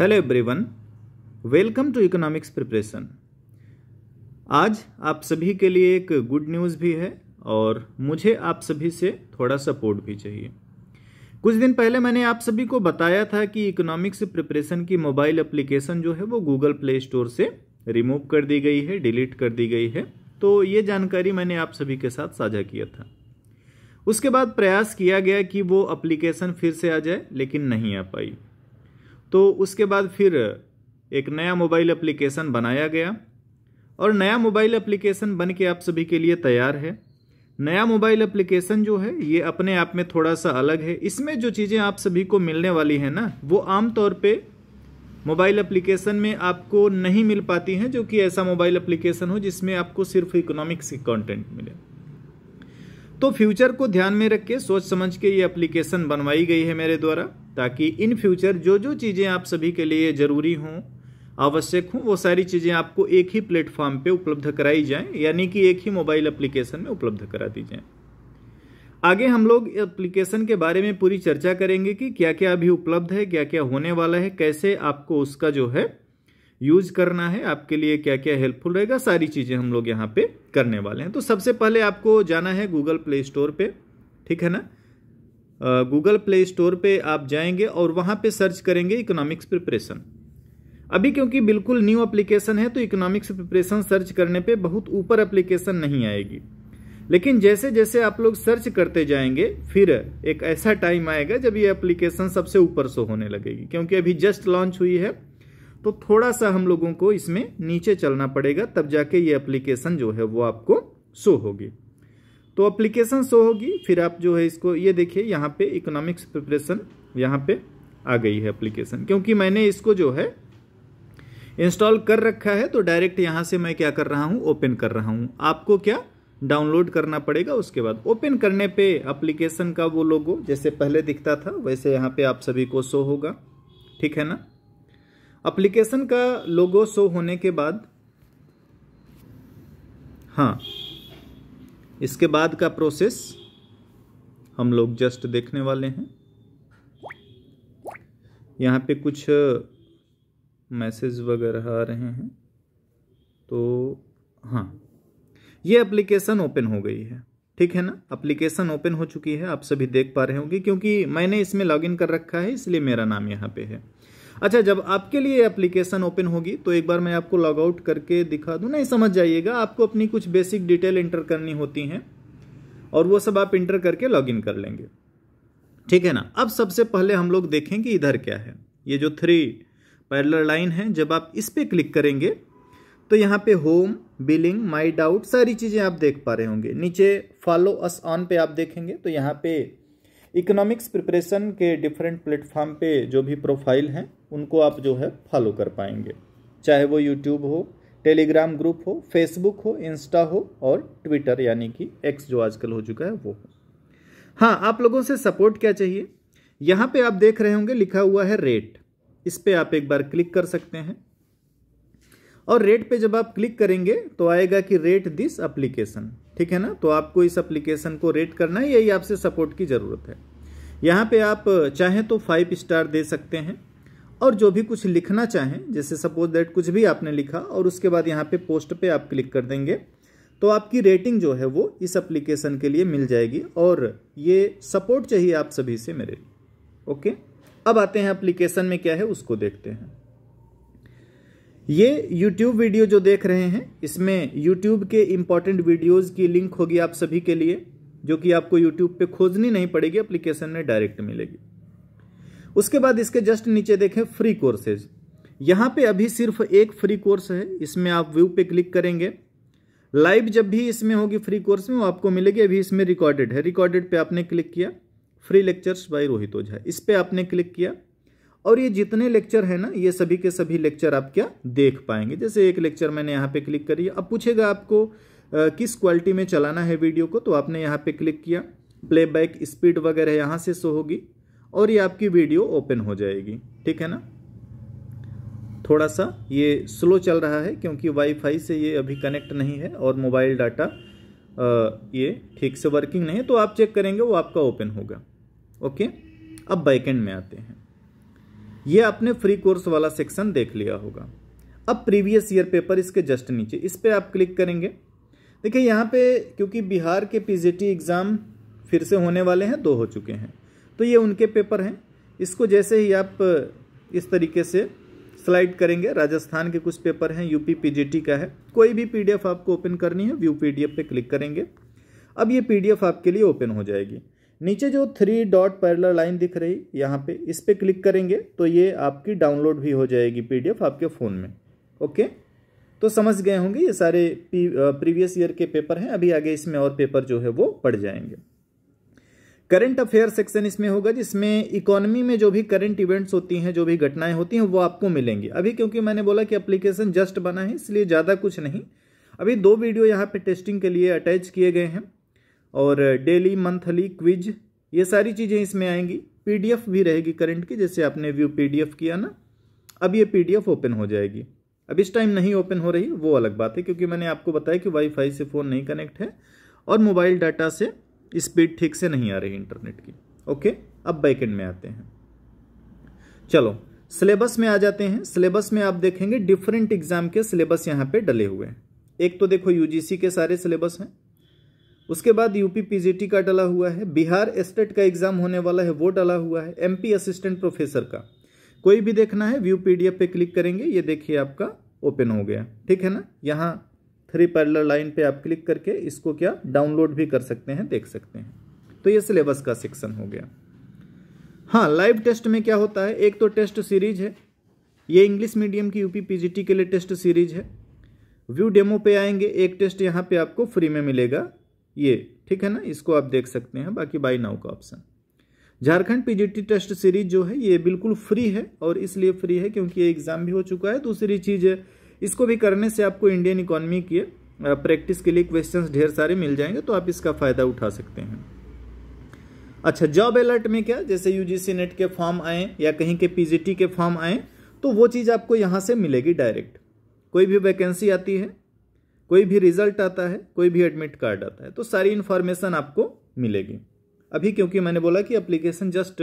hello everyone welcome to economics preparation आज आप सभी के लिए एक गुड न्यूज़ भी है और मुझे आप सभी से थोड़ा सपोर्ट भी चाहिए कुछ दिन पहले मैंने आप सभी को बताया था कि इकोनॉमिक्स प्रिपरेशन की मोबाइल एप्लीकेशन जो है वो गूगल प्ले स्टोर से रिमूव कर दी गई है डिलीट कर दी गई है तो ये जानकारी मैंने आप सभी के साथ साझा किया था उसके बाद प्रयास किया गया कि वो एप्लीकेशन फिर से आ जाए लेकिन नहीं आ पाई तो उसके बाद फिर एक नया मोबाइल एप्लीकेशन बनाया गया और नया मोबाइल एप्लीकेशन बन के आप सभी के लिए तैयार है नया मोबाइल एप्लीकेशन जो है ये अपने आप में थोड़ा सा अलग है इसमें जो चीज़ें आप सभी को मिलने वाली हैं ना वो आमतौर पे मोबाइल एप्लीकेशन में आपको नहीं मिल पाती हैं जो कि ऐसा मोबाइल एप्लीकेशन हो जिसमें आपको सिर्फ इकोनॉमिक्स के कंटेंट मिले तो फ्यूचर को ध्यान में रख के सोच समझ के ये एप्लीकेशन बनवाई गई है मेरे द्वारा ताकि इन फ्यूचर जो जो चीज़ें आप सभी के लिए ज़रूरी हों आवश्यक हों वो सारी चीज़ें आपको एक ही प्लेटफॉर्म पे उपलब्ध कराई जाएं यानी कि एक ही मोबाइल एप्लीकेशन में उपलब्ध करा दी जाएं आगे हम लोग एप्लीकेशन के बारे में पूरी चर्चा करेंगे कि क्या क्या अभी उपलब्ध है क्या क्या होने वाला है कैसे आपको उसका जो है यूज करना है आपके लिए क्या क्या हेल्पफुल रहेगा सारी चीज़ें हम लोग यहाँ पे करने वाले हैं तो सबसे पहले आपको जाना है गूगल प्ले स्टोर पे ठीक है ना गूगल प्ले स्टोर पे आप जाएंगे और वहाँ पे सर्च करेंगे इकोनॉमिक्स प्रिपरेशन अभी क्योंकि बिल्कुल न्यू एप्लीकेशन है तो इकोनॉमिक्स प्रिपरेशन सर्च करने पे बहुत ऊपर एप्लीकेशन नहीं आएगी लेकिन जैसे जैसे आप लोग सर्च करते जाएंगे फिर एक ऐसा टाइम आएगा जब ये एप्लीकेशन सबसे ऊपर से होने लगेगी क्योंकि अभी जस्ट लॉन्च हुई है तो थोड़ा सा हम लोगों को इसमें नीचे चलना पड़ेगा तब जाके ये एप्लीकेशन जो है वो आपको शो होगी तो एप्लीकेशन शो होगी फिर आप जो है इसको ये देखिए यहाँ पे इकोनॉमिक्स प्रिपरेशन यहाँ पे आ गई है एप्लीकेशन क्योंकि मैंने इसको जो है इंस्टॉल कर रखा है तो डायरेक्ट यहाँ से मैं क्या कर रहा हूँ ओपन कर रहा हूँ आपको क्या डाउनलोड करना पड़ेगा उसके बाद ओपन करने पे एप्लीकेशन का वो लोगो जैसे पहले दिखता था वैसे यहाँ पे आप सभी को शो होगा ठीक है ना एप्लीकेशन का लोगो शो होने के बाद हाँ इसके बाद का प्रोसेस हम लोग जस्ट देखने वाले हैं यहाँ पे कुछ मैसेज वगैरह आ रहे हैं तो हाँ ये एप्लीकेशन ओपन हो गई है ठीक है ना एप्लीकेशन ओपन हो चुकी है आप सभी देख पा रहे होंगे क्योंकि मैंने इसमें लॉगिन कर रखा है इसलिए मेरा नाम यहाँ पे है अच्छा जब आपके लिए एप्लीकेशन ओपन होगी तो एक बार मैं आपको लॉग आउट करके दिखा दूँ नहीं समझ जाइएगा आपको अपनी कुछ बेसिक डिटेल इंटर करनी होती हैं और वो सब आप इंटर करके लॉगिन कर लेंगे ठीक है ना अब सबसे पहले हम लोग देखें कि इधर क्या है ये जो थ्री पैरलर लाइन है जब आप इस पर क्लिक करेंगे तो यहाँ पे होम बिलिंग माई डाउट सारी चीज़ें आप देख पा रहे होंगे नीचे फॉलो अस ऑन पे आप देखेंगे तो यहाँ पे इकोनॉमिक्स प्रिपरेशन के डिफरेंट प्लेटफॉर्म पे जो भी प्रोफाइल हैं उनको आप जो है फॉलो कर पाएंगे चाहे वो यूट्यूब हो टेलीग्राम ग्रुप हो फेसबुक हो इंस्टा हो और ट्विटर यानी कि एक्स जो आजकल हो चुका है वो हो हाँ आप लोगों से सपोर्ट क्या चाहिए यहाँ पे आप देख रहे होंगे लिखा हुआ है रेट इस पर आप एक बार क्लिक कर सकते हैं और रेट पे जब आप क्लिक करेंगे तो आएगा कि रेट दिस एप्लीकेशन ठीक है ना तो आपको इस एप्लीकेशन को रेट करना है यही आपसे सपोर्ट की ज़रूरत है यहाँ पे आप चाहें तो फाइव स्टार दे सकते हैं और जो भी कुछ लिखना चाहें जैसे सपोज दैट कुछ भी आपने लिखा और उसके बाद यहाँ पे पोस्ट पे आप क्लिक कर देंगे तो आपकी रेटिंग जो है वो इस एप्लीकेशन के लिए मिल जाएगी और ये सपोर्ट चाहिए आप सभी से मेरे लिए ओके अब आते हैं एप्लीकेशन में क्या है उसको देखते हैं ये YouTube वीडियो जो देख रहे हैं इसमें YouTube के इम्पॉर्टेंट वीडियोस की लिंक होगी आप सभी के लिए जो कि आपको YouTube पे खोजनी नहीं पड़ेगी एप्लीकेशन में डायरेक्ट मिलेगी उसके बाद इसके जस्ट नीचे देखें फ्री कोर्सेज यहाँ पे अभी सिर्फ एक फ्री कोर्स है इसमें आप व्यू पे क्लिक करेंगे लाइव जब भी इसमें होगी फ्री कोर्स में वो आपको मिलेगी अभी इसमें रिकॉर्डेड है रिकॉर्डेड पे आपने क्लिक किया free lectures by Rohit Ojha इस पर आपने क्लिक किया और ये जितने लेक्चर हैं ना ये सभी के सभी लेक्चर आप क्या देख पाएंगे जैसे एक लेक्चर मैंने यहाँ पे क्लिक करी अब पूछेगा आपको आ, किस क्वालिटी में चलाना है वीडियो को तो आपने यहाँ पे क्लिक किया प्लेबैक स्पीड वगैरह यहाँ से शो होगी और ये आपकी वीडियो ओपन हो जाएगी ठीक है ना थोड़ा सा ये स्लो चल रहा है क्योंकि वाईफाई से ये अभी कनेक्ट नहीं है और मोबाइल डाटा ये ठीक से वर्किंग नहीं है तो आप चेक करेंगे वो आपका ओपन होगा ओके अब बैकेंड में आते हैं ये आपने फ्री कोर्स वाला सेक्शन देख लिया होगा अब प्रीवियस ईयर पेपर इसके जस्ट नीचे इस पर आप क्लिक करेंगे देखिए यहाँ पे क्योंकि बिहार के पीजीटी एग्ज़ाम फिर से होने वाले हैं दो हो चुके हैं तो ये उनके पेपर हैं इसको जैसे ही आप इस तरीके से स्लाइड करेंगे राजस्थान के कुछ पेपर हैं यूपी पीजीटी का है कोई भी पीडीएफ आपको ओपन करनी है व्यू पीडीएफ पे क्लिक करेंगे अब ये पीडीएफ आपके लिए ओपन हो जाएगी नीचे जो थ्री डॉट पैरलर लाइन दिख रही यहाँ पे इस पर क्लिक करेंगे तो ये आपकी डाउनलोड भी हो जाएगी पी आपके फ़ोन में ओके तो समझ गए होंगे ये सारे प्रीवियस ईयर के पेपर हैं अभी आगे इसमें और पेपर जो है वो पड़ जाएंगे करंट अफेयर सेक्शन इसमें होगा जिसमें इकोनॉमी में जो भी करंट इवेंट्स होती हैं जो भी घटनाएं होती हैं वो आपको मिलेंगी अभी क्योंकि मैंने बोला कि एप्लीकेशन जस्ट बना है इसलिए ज़्यादा कुछ नहीं अभी दो वीडियो यहाँ पे टेस्टिंग के लिए अटैच किए गए हैं और डेली मंथली क्विज ये सारी चीज़ें इसमें आएंगी पी भी रहेगी करंट की जैसे आपने व्यू पी किया ना अब ये पी ओपन हो जाएगी अब इस टाइम नहीं ओपन हो रही वो अलग बात है क्योंकि मैंने आपको बताया कि वाईफाई से फ़ोन नहीं कनेक्ट है और मोबाइल डाटा से स्पीड ठीक से नहीं आ रही इंटरनेट की ओके अब बैकेंड में आते हैं चलो सिलेबस में आ जाते हैं सिलेबस में आप देखेंगे डिफरेंट एग्जाम के सिलेबस यहाँ पे डले हुए हैं एक तो देखो यूजीसी के सारे सिलेबस हैं उसके बाद यूपी पीजीटी का डला हुआ है बिहार स्टेट का एग्जाम होने वाला है वो डला हुआ है एमपी असिस्टेंट प्रोफेसर का कोई भी देखना है व्यू पीडीएफ पे क्लिक करेंगे ये देखिए आपका ओपन हो गया ठीक है ना यहाँ थ्री पैरलर लाइन पे आप क्लिक करके इसको क्या डाउनलोड भी कर सकते हैं देख सकते हैं तो ये सिलेबस का सेक्शन हो गया हाँ लाइव टेस्ट में क्या होता है एक तो टेस्ट सीरीज है ये इंग्लिश मीडियम की यूपी पीजीटी के लिए टेस्ट सीरीज है व्यू डेमो पे आएंगे एक टेस्ट यहाँ पे आपको फ्री में मिलेगा ये ठीक है ना इसको आप देख सकते हैं बाकी बाई नाउ का option Jharkhand PGT test series जो है ये बिल्कुल फ्री है और इसलिए फ्री है क्योंकि ये एग्जाम भी हो चुका है दूसरी चीज़ है इसको भी करने से आपको इंडियन इकोनॉमी की प्रैक्टिस के लिए क्वेश्चंस ढेर सारे मिल जाएंगे तो आप इसका फ़ायदा उठा सकते हैं अच्छा जॉब अलर्ट में क्या जैसे यूजीसी नेट के फॉर्म आए या कहीं के पीजीटी के फॉर्म आए तो वो चीज़ आपको यहाँ से मिलेगी डायरेक्ट कोई भी वैकेंसी आती है कोई भी रिजल्ट आता है कोई भी एडमिट कार्ड आता है तो सारी इंफॉर्मेशन आपको मिलेगी अभी क्योंकि मैंने बोला कि एप्लीकेशन जस्ट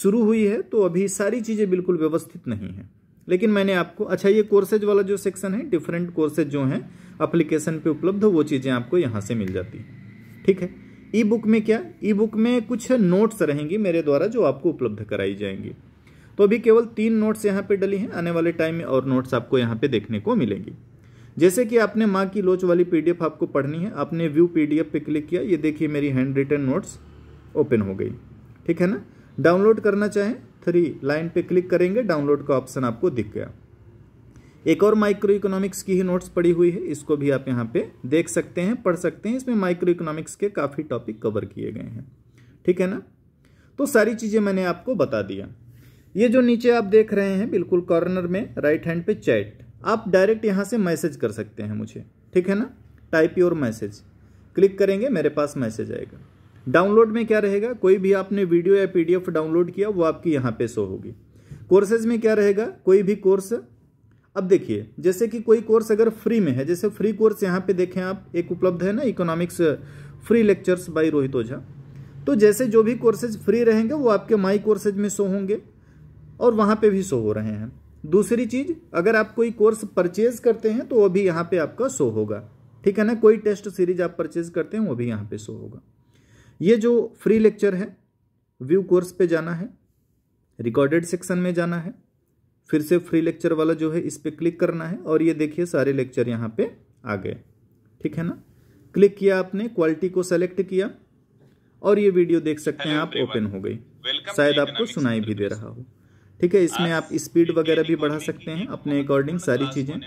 शुरू हुई है तो अभी सारी चीज़ें बिल्कुल व्यवस्थित नहीं है लेकिन मैंने आपको अच्छा ये कोर्सेज वाला जो सेक्शन है डिफरेंट कोर्सेज जो हैं अप्लीकेशन पे उपलब्ध वो चीज़ें आपको यहाँ से मिल जाती हैं ठीक है ई बुक में क्या ई बुक में कुछ नोट्स रहेंगी मेरे द्वारा जो आपको उपलब्ध कराई जाएंगी तो अभी केवल तीन नोट्स यहाँ पे डली हैं आने वाले टाइम में और नोट्स आपको यहाँ पे देखने को मिलेंगी जैसे कि आपने माँ की लोच वाली पीडीएफ आपको पढ़नी है आपने व्यू पीडीएफ पे क्लिक किया ये देखिए मेरी हैंड रिटर्न नोट्स ओपन हो गई ठीक है ना डाउनलोड करना चाहें थ्री लाइन पे क्लिक करेंगे डाउनलोड का ऑप्शन आपको दिख गया एक और माइक्रो इकोनॉमिक्स की ही नोट्स पड़ी हुई है इसको भी आप यहाँ पे देख सकते हैं पढ़ सकते हैं इसमें माइक्रो इकोनॉमिक्स के काफ़ी टॉपिक कवर किए गए हैं ठीक है ना तो सारी चीज़ें मैंने आपको बता दिया ये जो नीचे आप देख रहे हैं बिल्कुल कॉर्नर में राइट हैंड पे चैट आप डायरेक्ट यहाँ से मैसेज कर सकते हैं मुझे ठीक है ना टाइप योर मैसेज क्लिक करेंगे मेरे पास मैसेज आएगा डाउनलोड में क्या रहेगा कोई भी आपने वीडियो या पीडीएफ डाउनलोड किया वो आपकी यहाँ पे शो होगी कोर्सेज में क्या रहेगा कोई भी कोर्स अब देखिए जैसे कि कोई कोर्स अगर फ्री में है जैसे फ्री कोर्स यहाँ पे देखें आप एक उपलब्ध है ना economics free lectures by Rohit Ojha तो जैसे जो भी कोर्सेज फ्री रहेंगे वो आपके माई कोर्सेज में शो होंगे और वहाँ पे भी शो हो रहे हैं दूसरी चीज़ अगर आप कोई कोर्स परचेज करते हैं तो वह भी यहाँ पे आपका शो होगा ठीक है ना कोई टेस्ट सीरीज आप परचेज करते हैं वो भी यहाँ पे शो होगा ये जो फ्री लेक्चर है व्यू कोर्स पे जाना है रिकॉर्डेड सेक्शन में जाना है फिर से फ्री लेक्चर वाला जो है इस पर क्लिक करना है और ये देखिए सारे लेक्चर यहाँ पे आ गए ठीक है ना क्लिक किया आपने क्वालिटी को सेलेक्ट किया और ये वीडियो देख सकते हैं आप ओपन हो गई शायद आपको सुनाई भी दे रहा हो ठीक है इसमें आप स्पीड वगैरह भी बढ़ा सकते हैं अपने अकॉर्डिंग सारी चीज़ें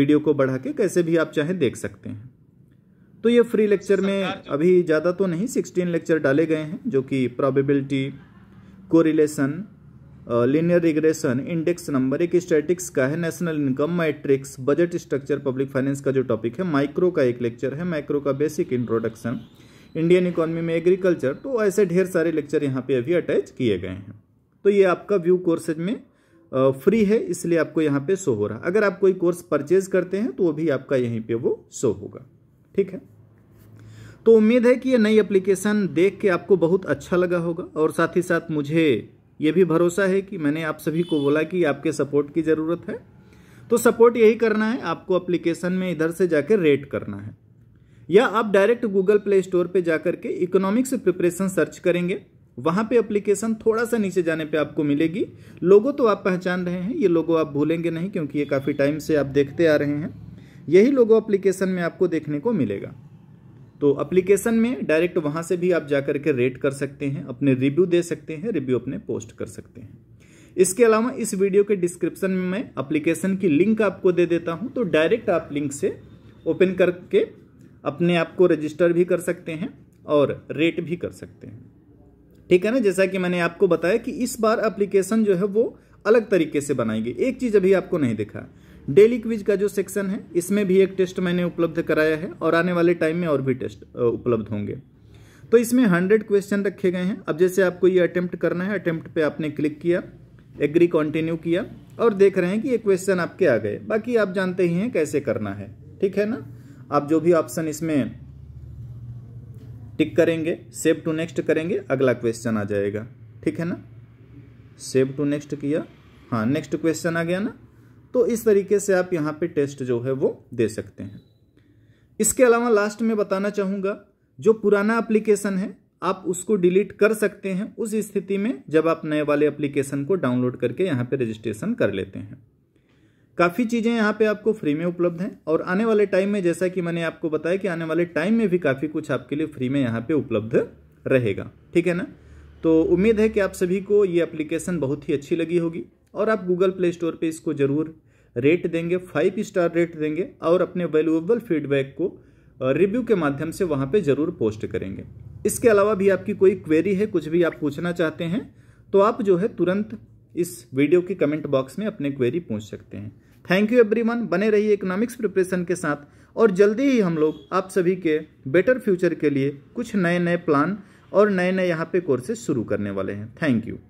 वीडियो को बढ़ा के कैसे भी आप चाहे देख सकते हैं तो ये फ्री लेक्चर में अभी ज़्यादा तो नहीं सिक्सटीन लेक्चर डाले गए हैं जो कि probability correlation linear regression index number एक स्टैटिक्स का है national income matrix budget structure public finance का जो टॉपिक है माइक्रो का एक लेक्चर है माइक्रो का बेसिक इंट्रोडक्शन इंडियन इकोनॉमी में एग्रीकल्चर तो ऐसे ढेर सारे लेक्चर यहाँ पे अभी अटैच किए गए हैं तो ये आपका व्यू कोर्सेज में फ्री है इसलिए आपको यहाँ पे शो हो रहा अगर आप कोई कोर्स परचेज करते हैं तो वो भी आपका यहीं पर वो शो होगा ठीक है तो उम्मीद है कि ये नई एप्लीकेशन देख के आपको बहुत अच्छा लगा होगा और साथ ही साथ मुझे ये भी भरोसा है कि मैंने आप सभी को बोला कि आपके सपोर्ट की ज़रूरत है तो सपोर्ट यही करना है आपको एप्लीकेशन में इधर से जाकर रेट करना है या आप डायरेक्ट गूगल प्ले स्टोर पर जाकर के इकोनॉमिक्स प्रिपरेशन सर्च करेंगे वहां पे एप्लीकेशन थोड़ा सा नीचे जाने पे आपको मिलेगी लोगों तो आप पहचान रहे हैं ये लोगों आप भूलेंगे नहीं क्योंकि ये काफ़ी टाइम से आप देखते आ रहे हैं यही लोगो अप्लीकेशन में आपको देखने को मिलेगा तो अप्लीकेशन में डायरेक्ट वहाँ से भी आप जा कर के रेट कर सकते हैं अपने रिव्यू दे सकते हैं रिव्यू अपने पोस्ट कर सकते हैं इसके अलावा इस वीडियो के डिस्क्रिप्शन में मैं अप्लीकेशन की लिंक आपको दे देता हूँ तो डायरेक्ट आप लिंक से ओपन करके अपने आप को रजिस्टर भी कर सकते हैं और रेट भी कर सकते हैं ठीक है ना जैसा कि मैंने आपको बताया कि इस बार एप्लीकेशन जो है वो अलग तरीके से बनाई गई एक चीज़ अभी आपको नहीं दिखा डेली क्विज का जो सेक्शन है इसमें भी एक टेस्ट मैंने उपलब्ध कराया है और आने वाले टाइम में और भी टेस्ट उपलब्ध होंगे तो इसमें हंड्रेड क्वेश्चन रखे गए हैं अब जैसे आपको ये अटेम्प्ट करना है अटेम्प्ट पे आपने क्लिक किया एग्री कंटिन्यू किया और देख रहे हैं कि ये क्वेश्चन आपके आ गए बाकी आप जानते ही हैं कैसे करना है ठीक है ना आप जो भी ऑप्शन इसमें टिक करेंगे सेव टू नेक्स्ट करेंगे अगला क्वेश्चन आ जाएगा ठीक है ना सेव टू नेक्स्ट किया हाँ नेक्स्ट क्वेश्चन आ गया ना तो इस तरीके से आप यहाँ पे टेस्ट जो है वो दे सकते हैं इसके अलावा लास्ट में बताना चाहूँगा जो पुराना एप्लीकेशन है आप उसको डिलीट कर सकते हैं उस स्थिति में जब आप नए वाले एप्लीकेशन को डाउनलोड करके यहाँ पे रजिस्ट्रेशन कर लेते हैं काफ़ी चीज़ें यहाँ पे आपको फ्री में उपलब्ध हैं और आने वाले टाइम में जैसा कि मैंने आपको बताया कि आने वाले टाइम में भी काफ़ी कुछ आपके लिए फ्री में यहाँ पे उपलब्ध रहेगा ठीक है ना तो उम्मीद है कि आप सभी को ये एप्लीकेशन बहुत ही अच्छी लगी होगी और आप गूगल प्ले स्टोर पर इसको ज़रूर रेट देंगे फाइव स्टार रेट देंगे और अपने वैल्यूएबल फीडबैक को रिव्यू के माध्यम से वहाँ पे ज़रूर पोस्ट करेंगे इसके अलावा भी आपकी कोई क्वेरी है कुछ भी आप पूछना चाहते हैं तो आप जो है तुरंत इस वीडियो के कमेंट बॉक्स में अपने क्वेरी पूछ सकते हैं थैंक यू एवरीवन बने रहिए इकोनॉमिक्स प्रिपरेशन के साथ और जल्दी ही हम लोग आप सभी के बेटर फ्यूचर के लिए कुछ नए नए प्लान और नए नए यहाँ पे कोर्सेज शुरू करने वाले हैं थैंक यू